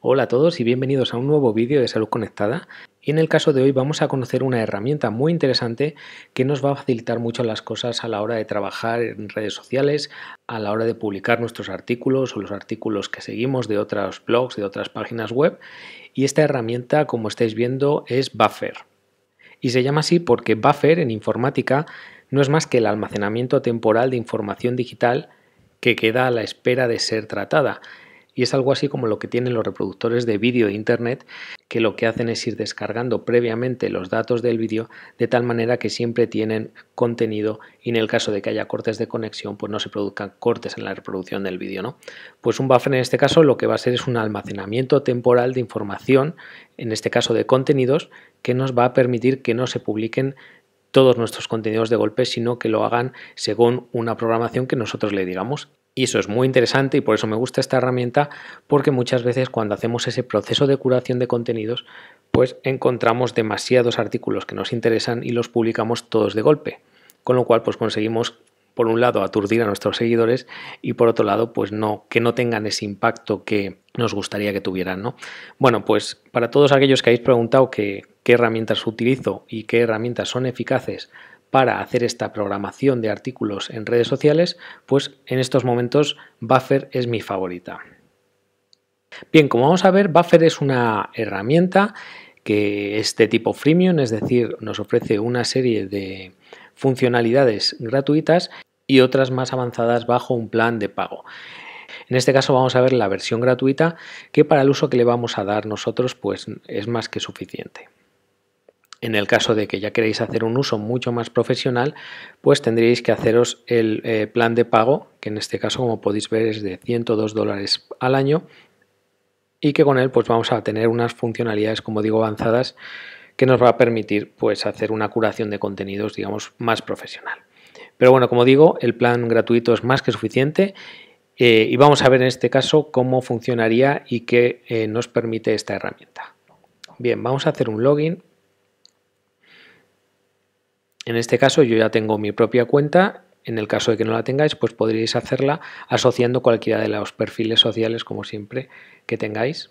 Hola a todos y bienvenidos a un nuevo vídeo de Salud Conectada y en el caso de hoy vamos a conocer una herramienta muy interesante que nos va a facilitar mucho las cosas a la hora de trabajar en redes sociales, a la hora de publicar nuestros artículos o los artículos que seguimos de otros blogs, de otras páginas web y esta herramienta como estáis viendo es Buffer y se llama así porque Buffer en informática no es más que el almacenamiento temporal de información digital que queda a la espera de ser tratada y es algo así como lo que tienen los reproductores de vídeo de Internet, que lo que hacen es ir descargando previamente los datos del vídeo de tal manera que siempre tienen contenido y en el caso de que haya cortes de conexión, pues no se produzcan cortes en la reproducción del vídeo, ¿no? Pues un buffer en este caso lo que va a ser es un almacenamiento temporal de información, en este caso de contenidos, que nos va a permitir que no se publiquen todos nuestros contenidos de golpe, sino que lo hagan según una programación que nosotros le digamos. Y eso es muy interesante y por eso me gusta esta herramienta, porque muchas veces cuando hacemos ese proceso de curación de contenidos, pues encontramos demasiados artículos que nos interesan y los publicamos todos de golpe. Con lo cual, pues conseguimos, por un lado, aturdir a nuestros seguidores y por otro lado, pues no, que no tengan ese impacto que nos gustaría que tuvieran, Bueno, pues para todos aquellos que habéis preguntado qué herramientas utilizo y qué herramientas son eficaces para hacer esta programación de artículos en redes sociales, pues en estos momentos Buffer es mi favorita. Bien, como vamos a ver, Buffer es una herramienta que es de tipo freemium, es decir, nos ofrece una serie de funcionalidades gratuitas y otras más avanzadas bajo un plan de pago. En este caso vamos a ver la versión gratuita que para el uso que le vamos a dar nosotros pues es más que suficiente. En el caso de que ya queréis hacer un uso mucho más profesional, pues tendríais que haceros el eh, plan de pago, que en este caso, como podéis ver, es de 102 dólares al año y que con él pues vamos a tener unas funcionalidades, como digo, avanzadas que nos va a permitir pues hacer una curación de contenidos, digamos, más profesional. Pero bueno, como digo, el plan gratuito es más que suficiente eh, y vamos a ver en este caso cómo funcionaría y qué eh, nos permite esta herramienta. Bien, vamos a hacer un login en este caso yo ya tengo mi propia cuenta, en el caso de que no la tengáis, pues podríais hacerla asociando cualquiera de los perfiles sociales, como siempre, que tengáis.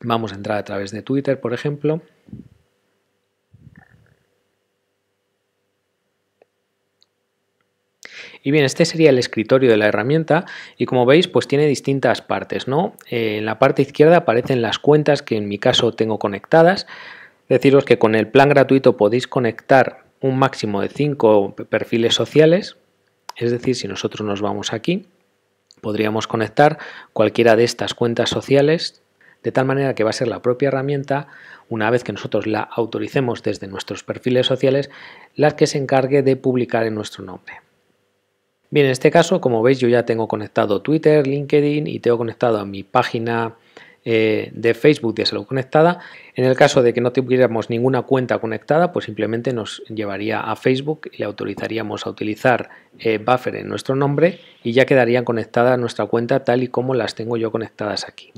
Vamos a entrar a través de Twitter, por ejemplo. Y bien, este sería el escritorio de la herramienta y como veis pues tiene distintas partes, eh, en la parte izquierda aparecen las cuentas que en mi caso tengo conectadas. Deciros que con el plan gratuito podéis conectar un máximo de cinco perfiles sociales, es decir, si nosotros nos vamos aquí, podríamos conectar cualquiera de estas cuentas sociales de tal manera que va a ser la propia herramienta, una vez que nosotros la autoricemos desde nuestros perfiles sociales, la que se encargue de publicar en nuestro nombre. Bien, en este caso, como veis, yo ya tengo conectado Twitter, LinkedIn y tengo conectado a mi página eh, de Facebook de Salud Conectada. En el caso de que no tuviéramos ninguna cuenta conectada, pues simplemente nos llevaría a Facebook y le autorizaríamos a utilizar eh, Buffer en nuestro nombre y ya quedarían conectada nuestra cuenta tal y como las tengo yo conectadas aquí.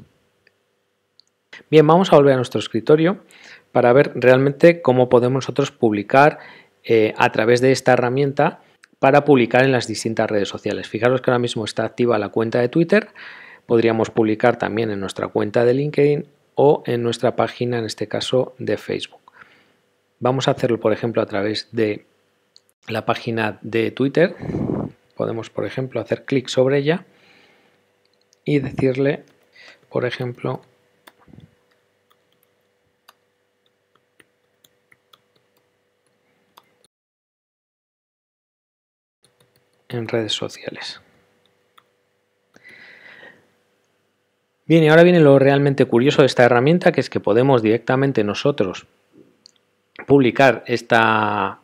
Bien, vamos a volver a nuestro escritorio para ver realmente cómo podemos nosotros publicar eh, a través de esta herramienta para publicar en las distintas redes sociales. Fijaros que ahora mismo está activa la cuenta de Twitter, podríamos publicar también en nuestra cuenta de LinkedIn o en nuestra página, en este caso, de Facebook. Vamos a hacerlo, por ejemplo, a través de la página de Twitter. Podemos, por ejemplo, hacer clic sobre ella y decirle, por ejemplo, en redes sociales. Bien, y ahora viene lo realmente curioso de esta herramienta, que es que podemos directamente nosotros publicar esta,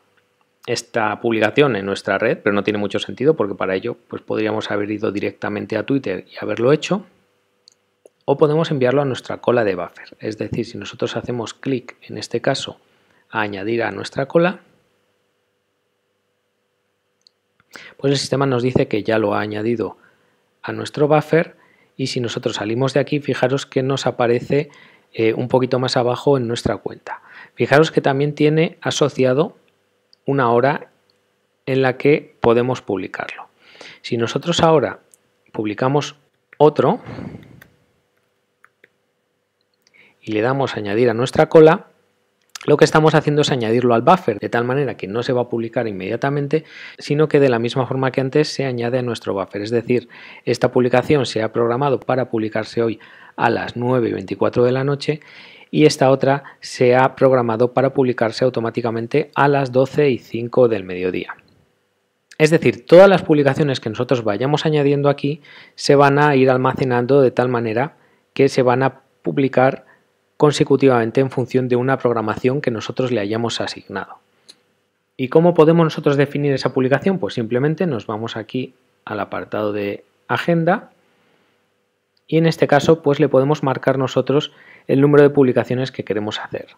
esta publicación en nuestra red, pero no tiene mucho sentido porque para ello pues podríamos haber ido directamente a Twitter y haberlo hecho, o podemos enviarlo a nuestra cola de buffer. Es decir, si nosotros hacemos clic, en este caso, a añadir a nuestra cola, pues el sistema nos dice que ya lo ha añadido a nuestro buffer y si nosotros salimos de aquí, fijaros que nos aparece eh, un poquito más abajo en nuestra cuenta. Fijaros que también tiene asociado una hora en la que podemos publicarlo. Si nosotros ahora publicamos otro y le damos añadir a nuestra cola, lo que estamos haciendo es añadirlo al buffer, de tal manera que no se va a publicar inmediatamente, sino que de la misma forma que antes se añade a nuestro buffer. Es decir, esta publicación se ha programado para publicarse hoy a las 9 y 24 de la noche y esta otra se ha programado para publicarse automáticamente a las 12 y 5 del mediodía. Es decir, todas las publicaciones que nosotros vayamos añadiendo aquí se van a ir almacenando de tal manera que se van a publicar consecutivamente en función de una programación que nosotros le hayamos asignado. ¿Y cómo podemos nosotros definir esa publicación? Pues simplemente nos vamos aquí al apartado de agenda y en este caso pues le podemos marcar nosotros el número de publicaciones que queremos hacer.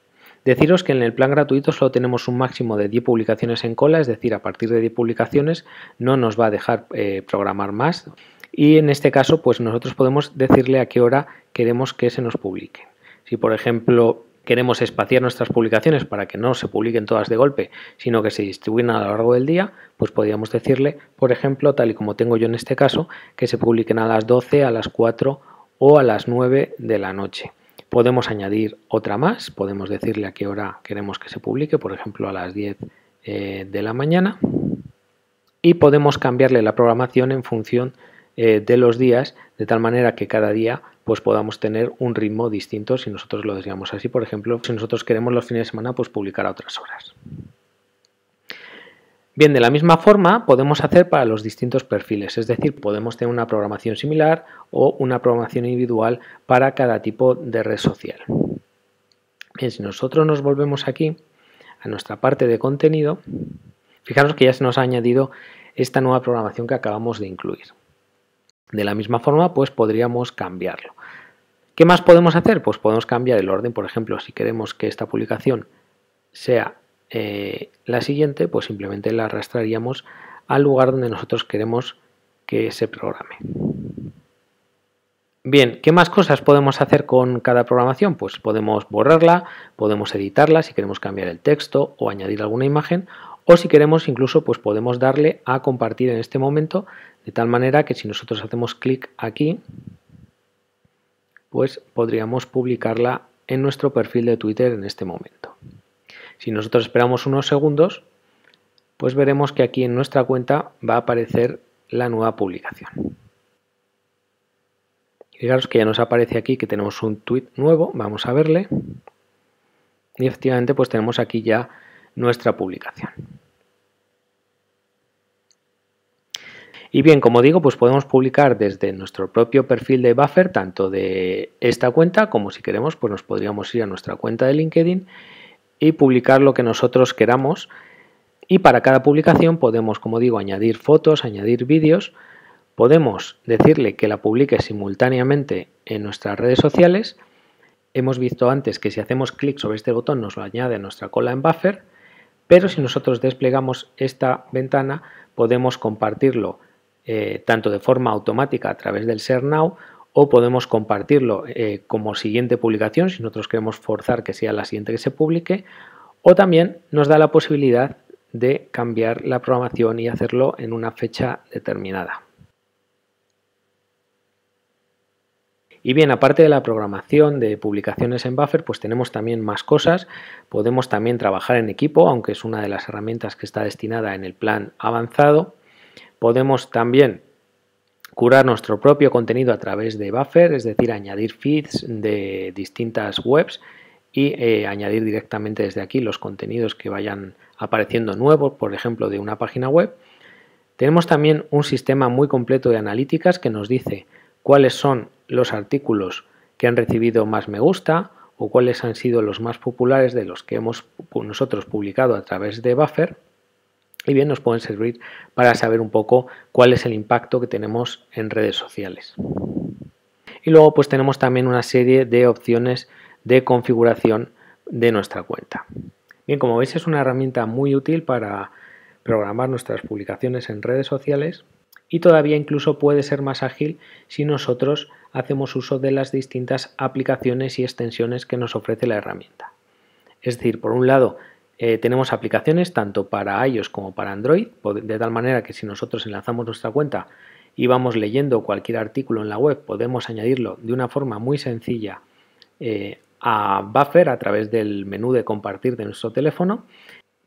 Deciros que en el plan gratuito solo tenemos un máximo de 10 publicaciones en cola, es decir, a partir de 10 publicaciones no nos va a dejar eh, programar más y en este caso pues nosotros podemos decirle a qué hora queremos que se nos publique. Si, por ejemplo, queremos espaciar nuestras publicaciones para que no se publiquen todas de golpe, sino que se distribuyan a lo largo del día, pues podríamos decirle, por ejemplo, tal y como tengo yo en este caso, que se publiquen a las 12, a las 4 o a las 9 de la noche. Podemos añadir otra más, podemos decirle a qué hora queremos que se publique, por ejemplo, a las 10 eh, de la mañana. Y podemos cambiarle la programación en función eh, de los días, de tal manera que cada día pues podamos tener un ritmo distinto si nosotros lo deseamos así. Por ejemplo, si nosotros queremos los fines de semana, pues publicar a otras horas. Bien, de la misma forma podemos hacer para los distintos perfiles, es decir, podemos tener una programación similar o una programación individual para cada tipo de red social. Bien, si nosotros nos volvemos aquí a nuestra parte de contenido, fijaros que ya se nos ha añadido esta nueva programación que acabamos de incluir. De la misma forma, pues podríamos cambiarlo. ¿Qué más podemos hacer? Pues podemos cambiar el orden, por ejemplo, si queremos que esta publicación sea eh, la siguiente, pues simplemente la arrastraríamos al lugar donde nosotros queremos que se programe. Bien, ¿qué más cosas podemos hacer con cada programación? Pues podemos borrarla, podemos editarla si queremos cambiar el texto o añadir alguna imagen, o si queremos incluso pues podemos darle a compartir en este momento de tal manera que si nosotros hacemos clic aquí, pues podríamos publicarla en nuestro perfil de Twitter en este momento. Si nosotros esperamos unos segundos, pues veremos que aquí en nuestra cuenta va a aparecer la nueva publicación. Fijaros que ya nos aparece aquí que tenemos un tweet nuevo, vamos a verle. Y efectivamente pues tenemos aquí ya nuestra publicación. Y bien, como digo, pues podemos publicar desde nuestro propio perfil de Buffer, tanto de esta cuenta como si queremos, pues nos podríamos ir a nuestra cuenta de LinkedIn y publicar lo que nosotros queramos. Y para cada publicación podemos, como digo, añadir fotos, añadir vídeos. Podemos decirle que la publique simultáneamente en nuestras redes sociales. Hemos visto antes que si hacemos clic sobre este botón nos lo añade a nuestra cola en Buffer, pero si nosotros desplegamos esta ventana podemos compartirlo eh, tanto de forma automática a través del SERNow o podemos compartirlo eh, como siguiente publicación si nosotros queremos forzar que sea la siguiente que se publique o también nos da la posibilidad de cambiar la programación y hacerlo en una fecha determinada. Y bien, aparte de la programación de publicaciones en Buffer, pues tenemos también más cosas. Podemos también trabajar en equipo, aunque es una de las herramientas que está destinada en el plan avanzado. Podemos también curar nuestro propio contenido a través de Buffer, es decir, añadir feeds de distintas webs y eh, añadir directamente desde aquí los contenidos que vayan apareciendo nuevos, por ejemplo, de una página web. Tenemos también un sistema muy completo de analíticas que nos dice cuáles son los artículos que han recibido más me gusta o cuáles han sido los más populares de los que hemos nosotros publicado a través de Buffer y bien nos pueden servir para saber un poco cuál es el impacto que tenemos en redes sociales. Y luego pues tenemos también una serie de opciones de configuración de nuestra cuenta. Bien, como veis es una herramienta muy útil para programar nuestras publicaciones en redes sociales y todavía incluso puede ser más ágil si nosotros hacemos uso de las distintas aplicaciones y extensiones que nos ofrece la herramienta. Es decir, por un lado eh, tenemos aplicaciones tanto para iOS como para Android, de tal manera que si nosotros enlazamos nuestra cuenta y vamos leyendo cualquier artículo en la web, podemos añadirlo de una forma muy sencilla eh, a Buffer a través del menú de compartir de nuestro teléfono.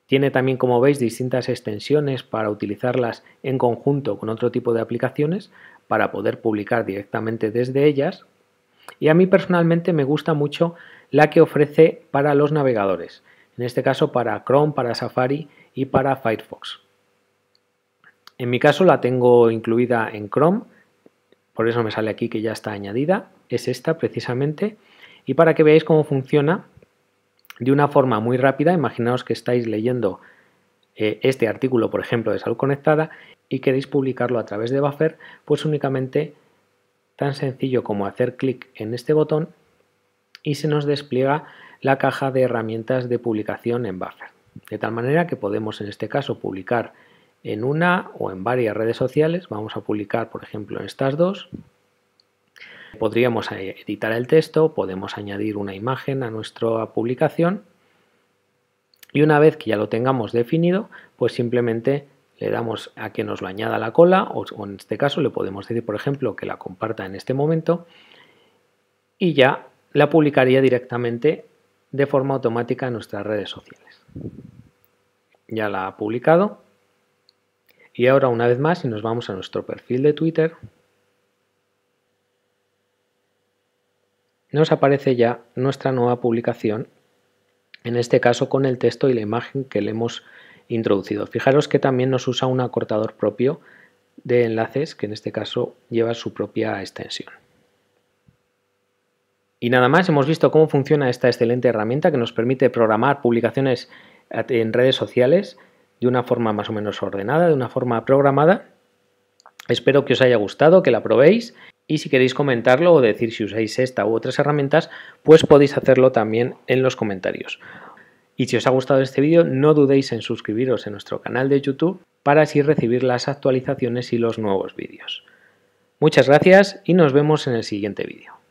Tiene también, como veis, distintas extensiones para utilizarlas en conjunto con otro tipo de aplicaciones para poder publicar directamente desde ellas. Y a mí personalmente me gusta mucho la que ofrece para los navegadores en este caso para Chrome, para Safari y para Firefox. En mi caso la tengo incluida en Chrome, por eso me sale aquí que ya está añadida, es esta precisamente, y para que veáis cómo funciona de una forma muy rápida, imaginaos que estáis leyendo eh, este artículo, por ejemplo, de salud conectada, y queréis publicarlo a través de Buffer, pues únicamente tan sencillo como hacer clic en este botón y se nos despliega la caja de herramientas de publicación en Buffer. De tal manera que podemos en este caso publicar en una o en varias redes sociales. Vamos a publicar, por ejemplo, en estas dos. Podríamos eh, editar el texto, podemos añadir una imagen a nuestra publicación y una vez que ya lo tengamos definido, pues simplemente le damos a que nos lo añada a la cola o en este caso le podemos decir, por ejemplo, que la comparta en este momento y ya la publicaría directamente de forma automática en nuestras redes sociales. Ya la ha publicado. Y ahora una vez más, si nos vamos a nuestro perfil de Twitter, nos aparece ya nuestra nueva publicación, en este caso con el texto y la imagen que le hemos introducido. Fijaros que también nos usa un acortador propio de enlaces, que en este caso lleva su propia extensión. Y nada más, hemos visto cómo funciona esta excelente herramienta que nos permite programar publicaciones en redes sociales de una forma más o menos ordenada, de una forma programada. Espero que os haya gustado, que la probéis y si queréis comentarlo o decir si usáis esta u otras herramientas, pues podéis hacerlo también en los comentarios. Y si os ha gustado este vídeo, no dudéis en suscribiros en nuestro canal de YouTube para así recibir las actualizaciones y los nuevos vídeos. Muchas gracias y nos vemos en el siguiente vídeo.